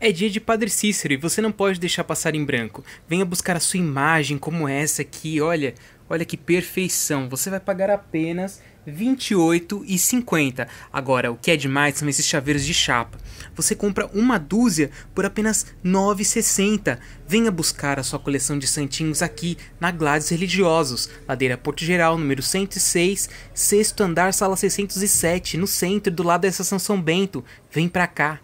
É dia de Padre Cícero e você não pode deixar passar em branco. Venha buscar a sua imagem como essa aqui, olha, olha que perfeição. Você vai pagar apenas R$ 28,50. Agora, o que é demais são esses chaveiros de chapa. Você compra uma dúzia por apenas R$ 9,60. Venha buscar a sua coleção de santinhos aqui na Gladys Religiosos, Ladeira Porto Geral, número 106, sexto andar, sala 607, no centro, do lado da Estação São Bento. Vem pra cá.